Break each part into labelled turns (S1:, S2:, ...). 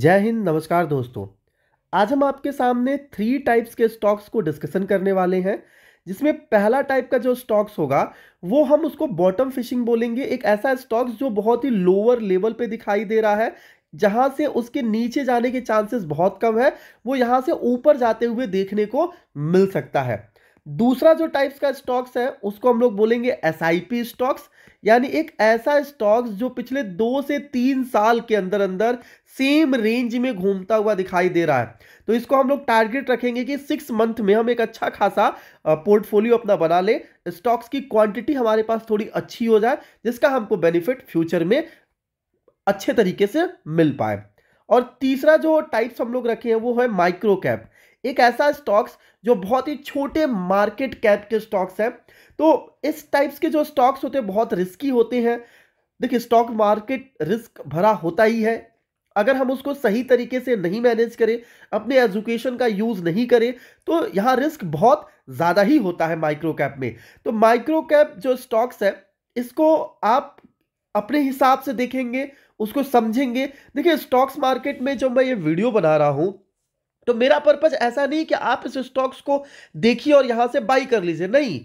S1: जय हिंद नमस्कार दोस्तों आज हम आपके सामने थ्री टाइप्स के स्टॉक्स को डिस्कशन करने वाले हैं जिसमें पहला टाइप का जो स्टॉक्स होगा वो हम उसको बॉटम फिशिंग बोलेंगे एक ऐसा स्टॉक्स जो बहुत ही लोअर लेवल पे दिखाई दे रहा है जहां से उसके नीचे जाने के चांसेस बहुत कम है वो यहां से ऊपर जाते हुए देखने को मिल सकता है दूसरा जो टाइप्स का स्टॉक्स है उसको हम लोग बोलेंगे एस स्टॉक्स यानी एक ऐसा स्टॉक्स जो पिछले दो से तीन साल के अंदर अंदर सेम रेंज में घूमता हुआ दिखाई दे रहा है तो इसको हम लोग टारगेट रखेंगे कि सिक्स मंथ में हम एक अच्छा खासा पोर्टफोलियो अपना बना ले स्टॉक्स की क्वांटिटी हमारे पास थोड़ी अच्छी हो जाए जिसका हमको बेनिफिट फ्यूचर में अच्छे तरीके से मिल पाए और तीसरा जो टाइप्स हम लोग रखे हैं वो है माइक्रो कैप एक ऐसा स्टॉक्स जो बहुत ही छोटे मार्केट कैप के स्टॉक्स हैं तो इस टाइप्स के जो स्टॉक्स होते हैं बहुत रिस्की होते हैं देखिए स्टॉक मार्केट रिस्क भरा होता ही है अगर हम उसको सही तरीके से नहीं मैनेज करें अपने एजुकेशन का यूज़ नहीं करें तो यहाँ रिस्क बहुत ज़्यादा ही होता है माइक्रो कैप में तो माइक्रो कैप जो स्टॉक्स है इसको आप अपने हिसाब से देखेंगे उसको समझेंगे देखिए स्टॉक्स मार्केट में जो मैं ये वीडियो बना रहा हूँ तो मेरा पर्पज ऐसा नहीं कि आप इस स्टॉक्स को देखिए और यहां से बाई कर लीजिए नहीं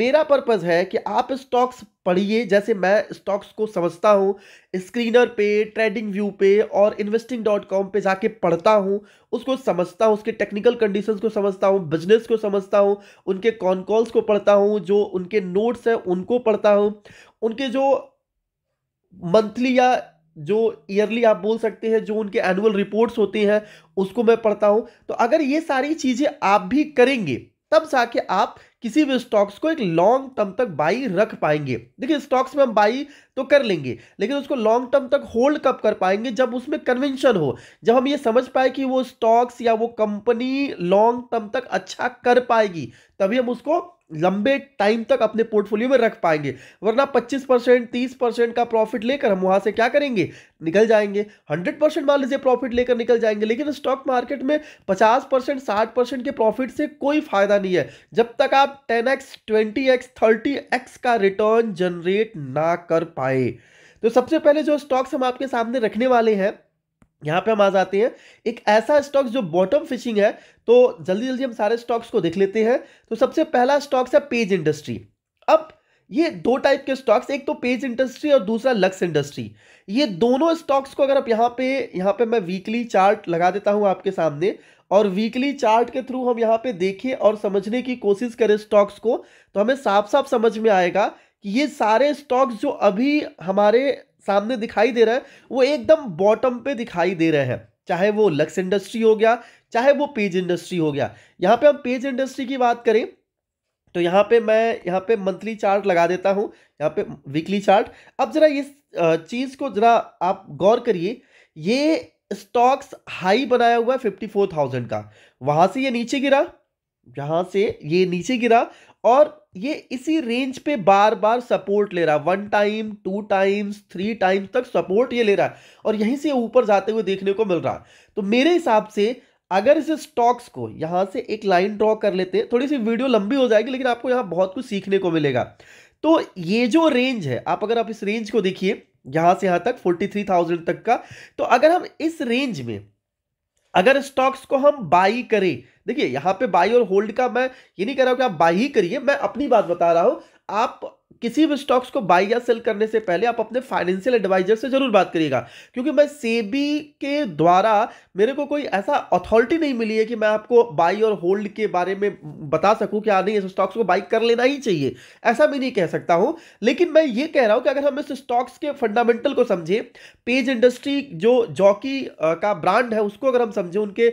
S1: मेरा पर्पज़ है कि आप स्टॉक्स पढ़िए जैसे मैं स्टॉक्स को समझता हूँ स्क्रीनर पे ट्रेडिंग व्यू पे और इन्वेस्टिंग डॉट कॉम पर जाके पढ़ता हूँ उसको समझता हूँ उसके टेक्निकल कंडीशंस को समझता हूँ बिजनेस को समझता हूँ उनके कॉन कॉल्स को पढ़ता हूँ जो उनके नोट्स हैं उनको पढ़ता हूँ उनके जो मंथली या जो ईयरली आप बोल सकते हैं जो उनके एनुअल रिपोर्ट्स होती हैं उसको मैं पढ़ता हूँ तो अगर ये सारी चीज़ें आप भी करेंगे तब जाके आप किसी भी स्टॉक्स को एक लॉन्ग टर्म तक बाई रख पाएंगे देखिए स्टॉक्स में हम बाई तो कर लेंगे लेकिन उसको लॉन्ग टर्म तक होल्ड कब कर पाएंगे जब उसमें कन्वेंशन हो जब हम ये समझ पाए कि वो स्टॉक्स या वो कंपनी लॉन्ग टर्म तक अच्छा कर पाएगी तभी हम उसको लंबे टाइम तक अपने पोर्टफोलियो में रख पाएंगे वरना 25 परसेंट तीस परसेंट का प्रॉफिट लेकर हम वहां से क्या करेंगे निकल जाएंगे 100 परसेंट मान लीजिए प्रॉफिट लेकर निकल जाएंगे लेकिन स्टॉक मार्केट में 50 परसेंट साठ परसेंट के प्रॉफिट से कोई फ़ायदा नहीं है जब तक आप 10x 20x 30x का रिटर्न जनरेट ना कर पाए तो सबसे पहले जो स्टॉक्स हम आपके सामने रखने वाले हैं यहाँ पे हम आज आते हैं एक ऐसा स्टॉक जो बॉटम फिशिंग है तो जल्दी जल्दी हम सारे स्टॉक्स को देख लेते हैं तो सबसे पहला स्टॉक्स है पेज इंडस्ट्री अब ये दो टाइप के स्टॉक्स एक तो पेज इंडस्ट्री और दूसरा लक्स इंडस्ट्री ये दोनों स्टॉक्स को अगर आप यहाँ पे यहाँ पे मैं वीकली चार्ट लगा देता हूँ आपके सामने और वीकली चार्ट के थ्रू हम यहाँ पे देखें और समझने की कोशिश करें स्टॉक्स को तो हमें साफ साफ समझ में आएगा कि ये सारे स्टॉक्स जो अभी हमारे सामने दिखाई दे रहा है वो एकदम बॉटम पे दिखाई दे रहे हैं चाहे वो लक्स इंडस्ट्री हो गया चाहे वो पेज इंडस्ट्री हो गया यहाँ पे हम पेज इंडस्ट्री की बात करें तो यहाँ पे मैं यहाँ पे मंथली चार्ट लगा देता हूँ यहाँ पे वीकली चार्ट अब ज़रा इस चीज़ को ज़रा आप गौर करिए ये स्टॉक्स हाई बनाया हुआ है फिफ्टी फोर थाउजेंड का वहाँ से ये नीचे गिरा यहाँ से ये नीचे गिरा और ये इसी रेंज पे बार बार सपोर्ट ले रहा है one time two times three times तक सपोर्ट ये ले रहा है और यहीं से ऊपर जाते हुए देखने को मिल रहा है तो मेरे हिसाब से अगर इस स्टॉक्स को यहाँ से एक लाइन ड्रॉ कर लेते हैं थोड़ी सी वीडियो लंबी हो जाएगी लेकिन आपको यहाँ बहुत कुछ सीखने को मिलेगा तो ये जो रेंज है आप अगर आप इस रेंज को देखिए यहाँ से यहाँ तक 43,000 तक का तो अगर हम इस रेंज में अगर स्टॉक्स को हम बाई करें देखिए यहां पे बाई और होल्ड का मैं ये नहीं कह रहा हूं कि आप बाई ही करिए मैं अपनी बात बता रहा हूं आप किसी भी स्टॉक्स को बाई या सेल करने से पहले आप अपने फाइनेंशियल एडवाइजर से जरूर बात करिएगा क्योंकि मैं सेबी के द्वारा मेरे को कोई ऐसा अथॉरिटी नहीं मिली है कि मैं आपको बाई और होल्ड के बारे में बता सकूं कि हाँ नहीं इस स्टॉक्स को बाई कर लेना ही चाहिए ऐसा मैं नहीं कह सकता हूं लेकिन मैं ये कह रहा हूं कि अगर हम इस स्टॉक्स के फंडामेंटल को समझें पेज इंडस्ट्री जो जॉकी का ब्रांड है उसको अगर हम समझें उनके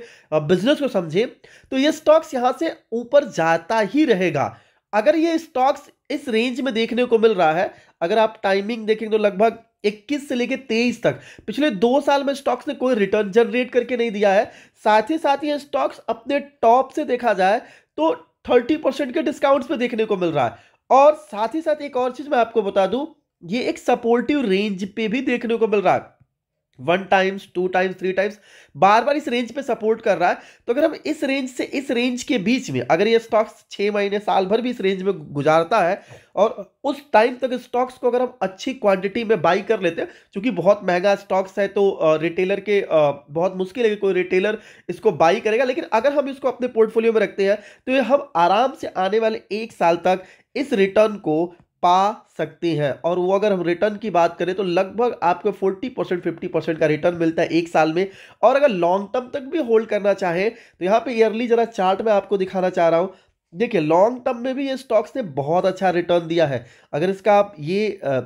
S1: बिजनेस को समझें तो ये स्टॉक्स यहाँ से ऊपर जाता ही रहेगा अगर ये स्टॉक्स इस रेंज में देखने को मिल रहा है अगर आप टाइमिंग देखेंगे तो लगभग 21 से लेकर 23 तक पिछले दो साल में स्टॉक्स ने कोई रिटर्न जनरेट करके नहीं दिया है साथ ही साथ ये स्टॉक्स अपने टॉप से देखा जाए तो 30 परसेंट के डिस्काउंट्स पे देखने को मिल रहा है और साथ ही साथ एक और चीज़ मैं आपको बता दूं ये एक सपोर्टिव रेंज पे भी देखने को मिल रहा है one times two times three times बार बार इस रेंज पे सपोर्ट कर रहा है तो अगर हम इस रेंज से इस रेंज के बीच में अगर ये स्टॉक्स छः महीने साल भर भी इस रेंज में गुजारता है और उस टाइम तक स्टॉक्स को अगर हम अच्छी क्वांटिटी में बाई कर लेते हैं क्योंकि बहुत महंगा स्टॉक्स है तो रिटेलर के बहुत मुश्किल है कि कोई रिटेलर इसको बाई करेगा लेकिन अगर हम इसको अपने पोर्टफोलियो में रखते हैं तो ये हम आराम से आने वाले एक साल तक इस रिटर्न को पा सकती है और वो अगर हम रिटर्न की बात करें तो लगभग आपको 40 परसेंट फिफ्टी परसेंट का रिटर्न मिलता है एक साल में और अगर लॉन्ग टर्म तक भी होल्ड करना चाहें तो यहाँ पे ईयरली ज़रा चार्ट में आपको दिखाना चाह रहा हूँ देखिए लॉन्ग टर्म में भी ये स्टॉक्स ने बहुत अच्छा रिटर्न दिया है अगर इसका आप ये आ,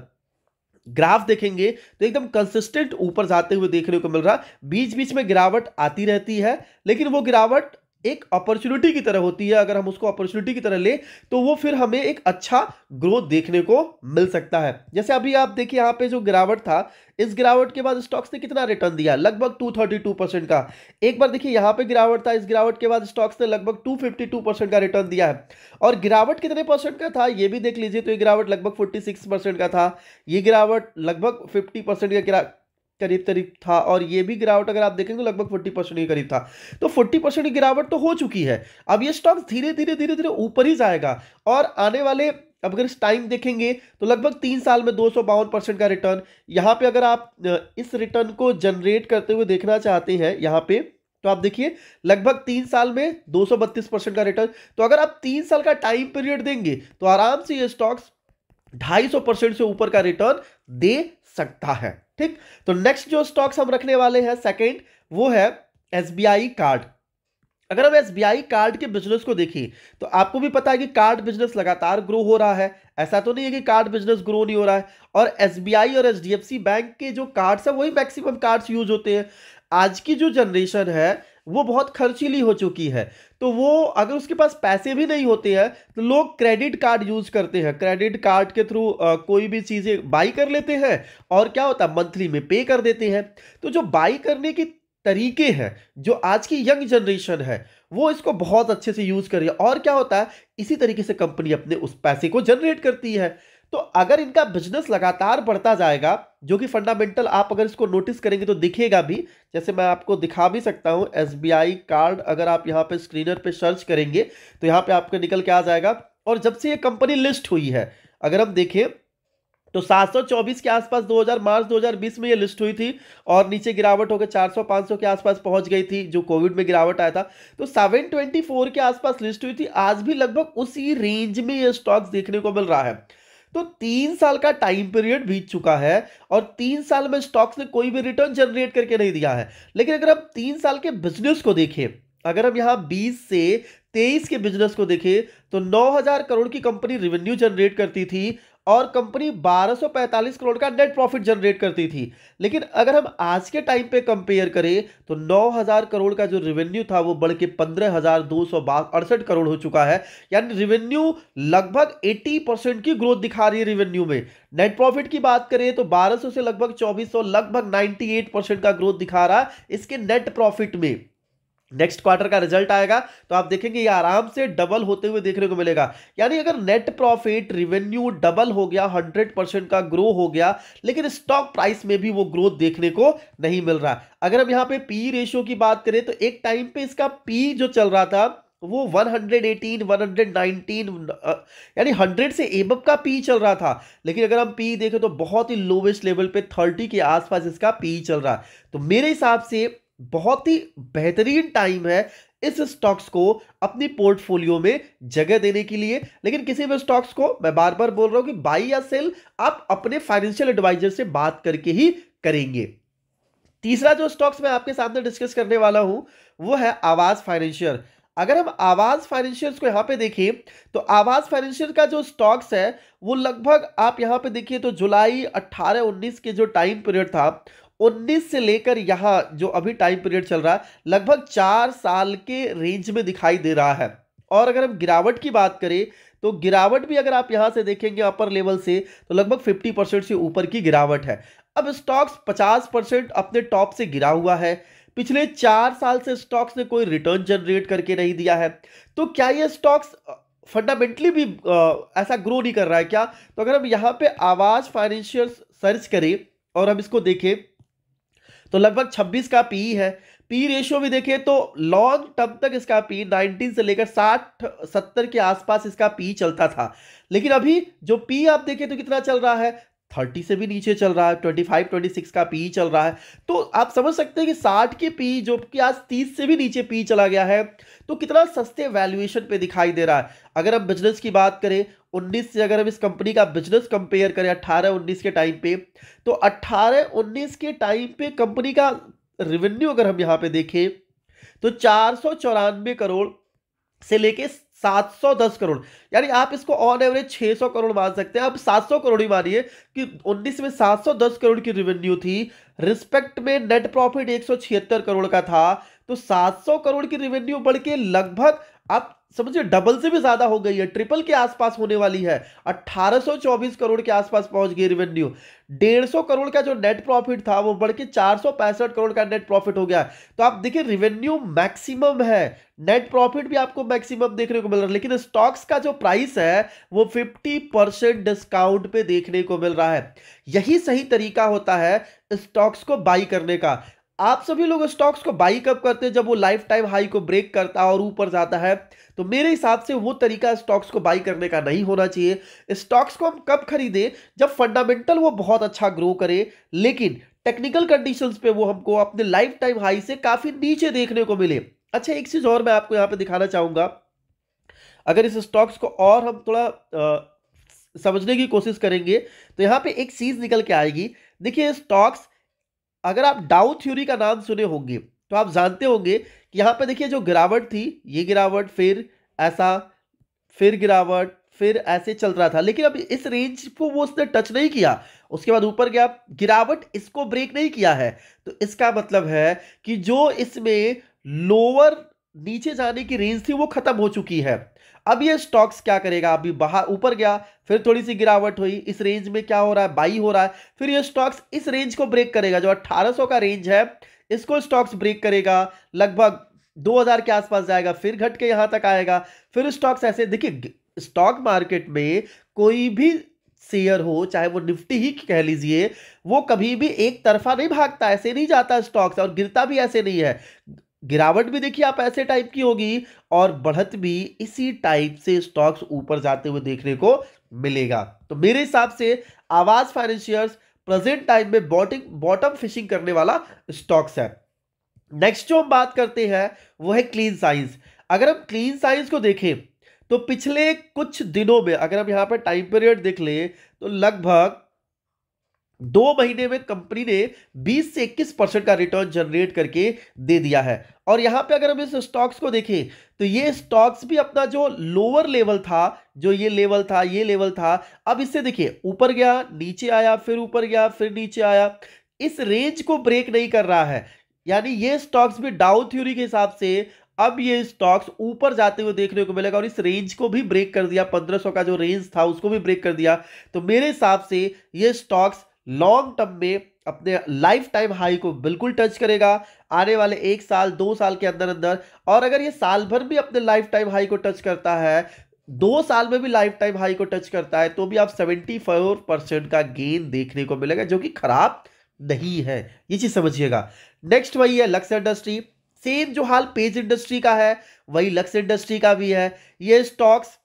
S1: ग्राफ देखेंगे तो एकदम कंसिस्टेंट ऊपर जाते हुए देखने को मिल रहा बीच बीच में गिरावट आती रहती है लेकिन वो गिरावट एक अपॉर्चुनिटी की तरह होती है अगर हम उसको अपॉर्चुनिटी की तरह ले तो वो फिर हमें एक अच्छा ग्रोथ देखने को मिल सकता है जैसे अभी आप देखिए यहां पे जो गिरावट था इस गिरावट के बाद स्टॉक्स ने कितना रिटर्न दिया लगभग 232 परसेंट का एक बार देखिए यहां पे गिरावट था इस गिरावट के बाद स्टॉक्स ने लगभग 252 परसेंट का रिटर्न दिया है और गिरावट कितने परसेंट का था ये भी देख लीजिए तो ये गिरावट लगभग 46 परसेंट का था ये गिरावट लगभग 50 परसेंट का करीब करीब था और ये भी गिरावट अगर आप देखेंगे तो लगभग फोर्टी परसेंट के करीब था तो फोर्टी परसेंट की गिरावट तो हो चुकी है अब ये स्टॉक धीरे धीरे धीरे धीरे ऊपर ही जाएगा और आने वाले अब अगर इस टाइम देखेंगे तो लगभग तीन साल में दो परसेंट का रिटर्न यहाँ पे अगर आप इस रिटर्न को जनरेट करते हुए देखना चाहते हैं यहाँ पे तो आप देखिए लगभग तीन साल में दो परसेंट का रिटर्न तो अगर आप तीन साल का टाइम पीरियड देंगे तो आराम से ये स्टॉक्स ढाई सौ परसेंट से ऊपर का रिटर्न दे सकता है ठीक तो नेक्स्ट जो स्टॉक्स हम रखने वाले हैं सेकेंड वो है एस कार्ड अगर हम एस कार्ड के बिजनेस को देखें तो आपको भी पता है कि कार्ड बिजनेस लगातार ग्रो हो रहा है ऐसा तो नहीं है कि कार्ड बिजनेस ग्रो नहीं हो रहा है और एस और एच बैंक के जो कार्ड्स हैं वही मैक्सिमम कार्ड्स यूज होते हैं आज की जो जनरेशन है वो बहुत खर्चीली हो चुकी है तो वो अगर उसके पास पैसे भी नहीं होते हैं तो लोग क्रेडिट कार्ड यूज़ करते हैं क्रेडिट कार्ड के थ्रू कोई भी चीज़ें बाई कर लेते हैं और क्या होता है मंथली में पे कर देते हैं तो जो बाई करने की तरीके हैं जो आज की यंग जनरेशन है वो इसको बहुत अच्छे से यूज़ कर रही है और क्या होता है इसी तरीके से कंपनी अपने उस पैसे को जनरेट करती है तो अगर इनका बिजनेस लगातार बढ़ता जाएगा जो कि फंडामेंटल आप अगर इसको नोटिस करेंगे तो दिखेगा भी जैसे मैं आपको दिखा भी सकता हूं एस कार्ड अगर आप यहां पे स्क्रीनर पे सर्च करेंगे तो यहां पे आपको निकल के आ जाएगा और जब से ये कंपनी लिस्ट हुई है अगर हम देखें तो 724 के आसपास 2000 मार्च 2020 में ये लिस्ट हुई थी और नीचे गिरावट होकर 400 500 के आसपास पहुंच गई थी जो कोविड में गिरावट आया था तो 724 के आसपास लिस्ट हुई थी आज भी लगभग उसी रेंज में ये स्टॉक्स देखने को मिल रहा है तो तीन साल का टाइम पीरियड बीत चुका है और तीन साल में स्टॉक्स ने कोई भी रिटर्न जनरेट करके नहीं दिया है लेकिन अगर हम तीन साल के बिजनेस को देखें अगर हम यहाँ 20 से 23 के बिजनेस को देखें तो 9000 करोड़ की कंपनी रेवेन्यू जनरेट करती थी और कंपनी 1245 करोड़ का नेट प्रॉफिट जनरेट करती थी लेकिन अगर हम आज के टाइम पे कंपेयर करें तो 9000 करोड़ का जो रेवेन्यू था वो बढ़ के पंद्रह करोड़ हो चुका है यानी रेवेन्यू लगभग 80 परसेंट की ग्रोथ दिखा रही है रेवेन्यू में नेट प्रॉफिट की बात करें तो 1200 से लगभग 2400 लगभग 98 परसेंट का ग्रोथ दिखा रहा है इसके नेट प्रॉफिट में नेक्स्ट क्वार्टर का रिजल्ट आएगा तो आप देखेंगे ये आराम से डबल होते हुए देखने को मिलेगा यानी अगर नेट प्रॉफिट रिवेन्यू डबल हो गया 100 परसेंट का ग्रो हो गया लेकिन स्टॉक प्राइस में भी वो ग्रोथ देखने को नहीं मिल रहा अगर हम यहाँ पे पी रेशियो e की बात करें तो एक टाइम पे इसका पी e जो चल रहा था वो 118, 119 यानी 100 से एबब का पी e चल रहा था लेकिन अगर हम पी देखें तो बहुत ही लोवेस्ट लेवल पे 30 के आसपास इसका पी चल रहा है तो मेरे हिसाब से बहुत ही बेहतरीन टाइम है इस स्टॉक्स को अपनी पोर्टफोलियो में जगह देने के लिए लेकिन किसी भी स्टॉक्स को मैं बार बार बोल रहा हूं कि बाई या सेल आप अपने फाइनेंशियल एडवाइजर से बात करके ही करेंगे तीसरा जो स्टॉक्स मैं आपके सामने डिस्कस करने वाला हूं वो है आवाज फाइनेंशियल अगर हम आवाज़ फाइनेंशियल को यहां पे देखें तो आवाज़ फाइनेंशियल का जो स्टॉक्स है वो लगभग आप यहां पे देखिए तो जुलाई 18-19 के जो टाइम पीरियड था 19 से लेकर यहाँ जो अभी टाइम पीरियड चल रहा है लगभग चार साल के रेंज में दिखाई दे रहा है और अगर हम गिरावट की बात करें तो गिरावट भी अगर आप यहाँ से देखेंगे अपर लेवल से तो लगभग 50 परसेंट से ऊपर की गिरावट है अब स्टॉक्स 50 परसेंट अपने टॉप से गिरा हुआ है पिछले चार साल से स्टॉक्स ने कोई रिटर्न जनरेट करके नहीं दिया है तो क्या ये स्टॉक्स फंडामेंटली भी आ, ऐसा ग्रो नहीं कर रहा है क्या तो अगर हम यहाँ पे आवाज़ फाइनेंशियल सर्च करें और हम इसको देखें तो लगभग 26 का पी है पी रेशियो भी देखें तो लॉन्ग टर्म तक इसका पी 19 से लेकर 60 70 के आसपास इसका पी चलता था लेकिन अभी जो पी आप देखें तो कितना चल रहा है थर्टी से भी नीचे चल रहा है ट्वेंटी फाइव ट्वेंटी सिक्स का पी चल रहा है तो आप समझ सकते हैं कि साठ के पी जो कि आज तीस से भी नीचे पी चला गया है तो कितना सस्ते वैल्यूएशन पे दिखाई दे रहा है अगर हम बिजनेस की बात करें 19 से अगर हम इस कंपनी का बिजनेस कंपेयर करें 18 19 के टाइम पे तो 18 19 के टाइम पे कंपनी का रेवेन्यू अगर हम यहाँ पे देखें तो चार करोड़ से लेके 710 करोड़ यानी आप इसको ऑन एवरेज 600 करोड़ मान सकते हैं अब 700 करोड़ ही मानिए कि 19 में 710 करोड़ की रेवेन्यू थी रिस्पेक्ट में नेट प्रॉफिट छिहत्तर करोड़ का था तो 700 करोड़ की रेवेन्यू बढ़ के लगभग अब समझिए डबल से भी ज्यादा हो गई है ट्रिपल के आसपास होने वाली है 1824 करोड़ के आसपास पहुंच गई रेवेन्यू 150 करोड़ का जो नेट प्रॉफिट था वो बढ़ के चार करोड़ का नेट प्रॉफिट हो गया तो आप देखिए रेवेन्यू मैक्सिमम है नेट प्रॉफिट भी आपको मैक्सिमम देखने को मिल रहा है लेकिन स्टॉक्स का जो प्राइस है वो 50 परसेंट डिस्काउंट पे देखने को मिल रहा है यही सही तरीका होता है स्टॉक्स को बाई करने का आप सभी लोग स्टॉक्स को बाई कब करते हैं जब वो लाइफ टाइम हाई को ब्रेक करता है और ऊपर जाता है तो मेरे हिसाब से वो तरीका स्टॉक्स को बाई करने का नहीं होना चाहिए स्टॉक्स को हम कब खरीदें जब फंडामेंटल वो बहुत अच्छा ग्रो करे लेकिन टेक्निकल कंडीशंस पे वो हमको अपने लाइफ टाइम हाई से काफ़ी नीचे देखने को मिले अच्छा एक चीज़ और मैं आपको यहाँ पर दिखाना चाहूंगा अगर इस स्टॉक्स को और हम थोड़ा आ, समझने की कोशिश करेंगे तो यहाँ पे एक चीज़ निकल के आएगी देखिए स्टॉक्स अगर आप डाउ थ्योरी का नाम सुने होंगे तो आप जानते होंगे कि यहाँ पर देखिए जो गिरावट थी ये गिरावट फिर ऐसा फिर गिरावट फिर ऐसे चल रहा था लेकिन अब इस रेंज को वो उसने टच नहीं किया उसके बाद ऊपर गया गिरावट इसको ब्रेक नहीं किया है तो इसका मतलब है कि जो इसमें लोअर नीचे जाने की रेंज थी वो खत्म हो चुकी है अब ये स्टॉक्स क्या करेगा अभी बाहर ऊपर गया फिर थोड़ी सी गिरावट हुई इस रेंज में क्या हो रहा है बाई हो रहा है फिर ये स्टॉक्स इस रेंज को ब्रेक करेगा जो 1800 का रेंज है इसको स्टॉक्स ब्रेक करेगा लगभग 2000 के आसपास जाएगा फिर घट के यहाँ तक आएगा फिर स्टॉक्स ऐसे देखिए स्टॉक मार्केट में कोई भी शेयर हो चाहे वो निफ्टी ही कह लीजिए वो कभी भी एक तरफा नहीं भागता ऐसे नहीं जाता स्टॉक्स और गिरता भी ऐसे नहीं है गिरावट भी देखिए आप ऐसे टाइप की होगी और बढ़त भी इसी टाइप से स्टॉक्स ऊपर जाते हुए देखने को मिलेगा तो मेरे हिसाब से आवाज फाइनेंशियर्स प्रेजेंट टाइम में बॉटिंग बॉटम फिशिंग करने वाला स्टॉक्स है नेक्स्ट जो हम बात करते हैं वो है क्लीन साइंस अगर हम क्लीन साइंस को देखें तो पिछले कुछ दिनों में अगर हम यहाँ पर टाइम पीरियड देख लें तो लगभग दो महीने में कंपनी ने 20 से 21 परसेंट का रिटर्न जनरेट करके दे दिया है और यहां पे अगर हम इस स्टॉक्स को देखें तो ये स्टॉक्स भी अपना जो लोअर लेवल था जो ये लेवल था ये लेवल था अब इससे देखिए ऊपर गया नीचे आया फिर ऊपर गया फिर नीचे आया इस रेंज को ब्रेक नहीं कर रहा है यानी ये स्टॉक्स भी डाउन थ्योरी के हिसाब से अब ये स्टॉक्स ऊपर जाते हुए देखने को मिलेगा और इस रेंज को भी ब्रेक कर दिया 1500 का जो रेंज था उसको भी ब्रेक कर दिया तो मेरे हिसाब से ये स्टॉक्स लॉन्ग टर्म में अपने लाइफ टाइम हाई को बिल्कुल टच करेगा आने वाले एक साल दो साल के अंदर अंदर और अगर ये साल भर भी अपने लाइफ टाइम हाई को टच करता है दो साल में भी लाइफ टाइम हाई को टच करता है तो भी आप सेवेंटी फोर परसेंट का गेन देखने को मिलेगा जो कि खराब नहीं है ये चीज़ समझिएगा नेक्स्ट वही है लक्स इंडस्ट्री सेम जो हाल पेज इंडस्ट्री का है वही लक्स इंडस्ट्री का भी है ये स्टॉक्स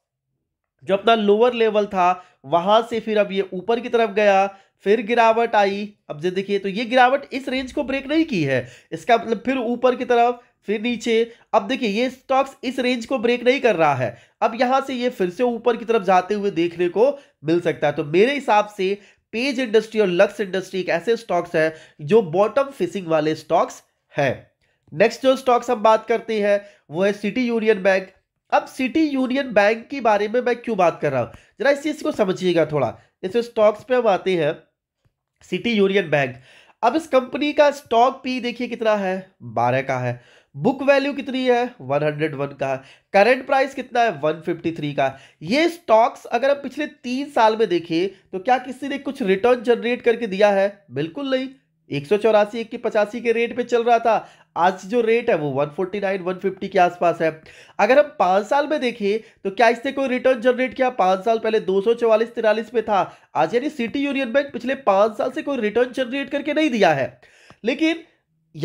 S1: जो अपना लोअर लेवल था वहां से फिर अब ये ऊपर की तरफ गया फिर गिरावट आई अब जो देखिए तो ये गिरावट इस रेंज को ब्रेक नहीं की है इसका मतलब फिर ऊपर की तरफ फिर नीचे अब देखिए ये स्टॉक्स इस रेंज को ब्रेक नहीं कर रहा है अब यहां से ये फिर से ऊपर की तरफ जाते हुए देखने को मिल सकता है तो मेरे हिसाब से पेज इंडस्ट्री और लक्स इंडस्ट्री एक ऐसे स्टॉक्स है जो बॉटम फिशिंग वाले स्टॉक्स हैं नेक्स्ट जो स्टॉक्स हम बात करते हैं वो है सिटी यूनियन बैंक अब सिटी यूनियन बैंक के बारे में मैं क्यों बात कर रहा हूं जरा इस चीज को समझिएगा थोड़ा जैसे स्टॉक्स पे हम आते हैं सिटी यूनियन बैंक अब इस कंपनी का स्टॉक पी देखिए कितना है बारह का है बुक वैल्यू कितनी है 101 का करंट प्राइस कितना है 153 का ये स्टॉक्स अगर आप पिछले तीन साल में देखें तो क्या किसी ने कुछ रिटर्न जनरेट करके दिया है बिल्कुल नहीं एक सौ चौरासी इक्की पचासी के रेट पे चल रहा था आज जो रेट है वो 149 150 के आसपास है अगर हम पाँच साल में देखें तो क्या इससे कोई रिटर्न जनरेट किया पाँच साल पहले दो सौ चौवालीस तिरालीस पे था आज यानी सिटी यूनियन बैंक पिछले पाँच साल से कोई रिटर्न जनरेट करके नहीं दिया है लेकिन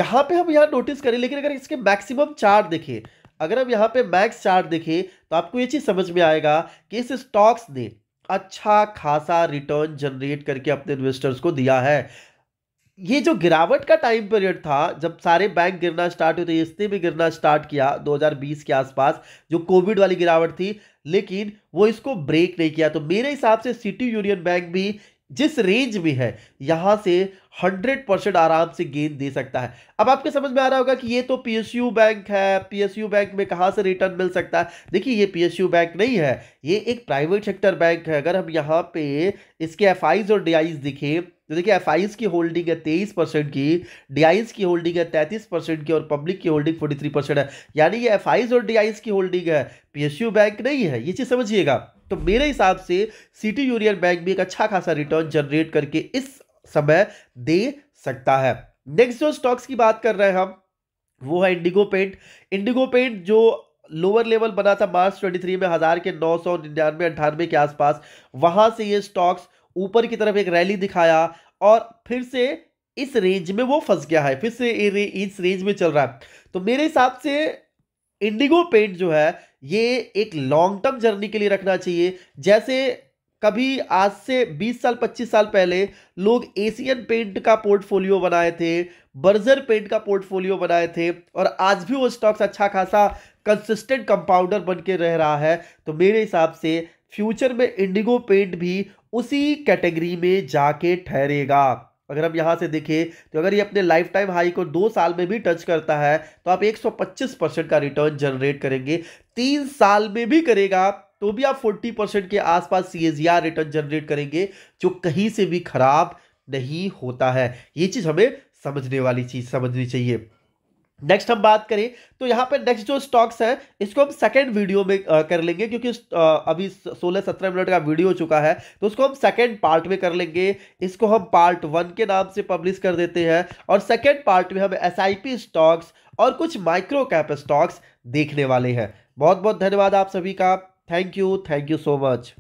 S1: यहाँ पे हम यहाँ नोटिस करें लेकिन अगर इसके मैक्सिमम चार्ट देखें अगर हम यहाँ पे मैक्स चार्ट देखें तो आपको ये चीज़ समझ में आएगा कि इस स्टॉक्स ने अच्छा खासा रिटर्न जनरेट करके अपने इन्वेस्टर्स को दिया है ये जो गिरावट का टाइम पीरियड था जब सारे बैंक गिरना स्टार्ट हुए थे तो इसने भी गिरना स्टार्ट किया 2020 के आसपास जो कोविड वाली गिरावट थी लेकिन वो इसको ब्रेक नहीं किया तो मेरे हिसाब से सिटी यूनियन बैंक भी जिस रेंज में है यहाँ से 100 परसेंट आराम से गेंद दे सकता है अब आपके समझ में आ रहा होगा कि ये तो पीएसयू बैंक है पीएसयू बैंक में कहाँ से रिटर्न मिल सकता है देखिए ये पीएसयू बैंक नहीं है ये एक प्राइवेट सेक्टर बैंक है अगर हम यहाँ पे इसके एफ और डी देखें तो देखिए एफ की होल्डिंग है तेईस परसेंट की डी की होल्डिंग है तैंतीस परसेंट की और पब्लिक की होल्डिंग फोर्टी थ्री परसेंट है यानी ये एफ और डी की होल्डिंग है पीएसयू बैंक नहीं है ये चीज़ समझिएगा तो मेरे हिसाब से सिटी यूनियन बैंक भी एक अच्छा खासा रिटर्न जनरेट करके इस समय दे सकता है नेक्स्ट जो स्टॉक्स की बात कर रहे हैं हम वो है इंडिगो पेंट इंडिगो पेंट जो लोअर लेवल बना था मार्च 23 में हज़ार के नौ सौ निन्यानवे अंठानवे के आसपास वहाँ से ये स्टॉक्स ऊपर की तरफ एक रैली दिखाया और फिर से इस रेंज में वो फंस गया है फिर से इस रेंज में चल रहा है तो मेरे हिसाब से इंडिगो पेंट जो है ये एक लॉन्ग टर्म जर्नी के लिए रखना चाहिए जैसे कभी आज से 20 साल 25 साल पहले लोग एशियन पेंट का पोर्टफोलियो बनाए थे बर्जर पेंट का पोर्टफोलियो बनाए थे और आज भी वो स्टॉक्स अच्छा खासा कंसिस्टेंट कंपाउंडर बन के रह रहा है तो मेरे हिसाब से फ्यूचर में इंडिगो पेंट भी उसी कैटेगरी में जाके ठहरेगा अगर हम यहाँ से देखें तो अगर ये अपने लाइफ टाइम हाई को दो साल में भी टच करता है तो आप 125 परसेंट का रिटर्न जनरेट करेंगे तीन साल में भी करेगा तो भी आप 40 परसेंट के आसपास सी रिटर्न जनरेट करेंगे जो कहीं से भी खराब नहीं होता है ये चीज़ हमें समझने वाली चीज़ समझनी चाहिए नेक्स्ट हम बात करें तो यहाँ पर नेक्स्ट जो स्टॉक्स है इसको हम सेकेंड वीडियो में आ, कर लेंगे क्योंकि आ, अभी 16-17 मिनट का वीडियो हो चुका है तो उसको हम सेकेंड पार्ट में कर लेंगे इसको हम पार्ट वन के नाम से पब्लिश कर देते हैं और सेकेंड पार्ट में हम एस स्टॉक्स और कुछ माइक्रो कैप स्टॉक्स देखने वाले हैं बहुत बहुत धन्यवाद आप सभी का thank you thank you so much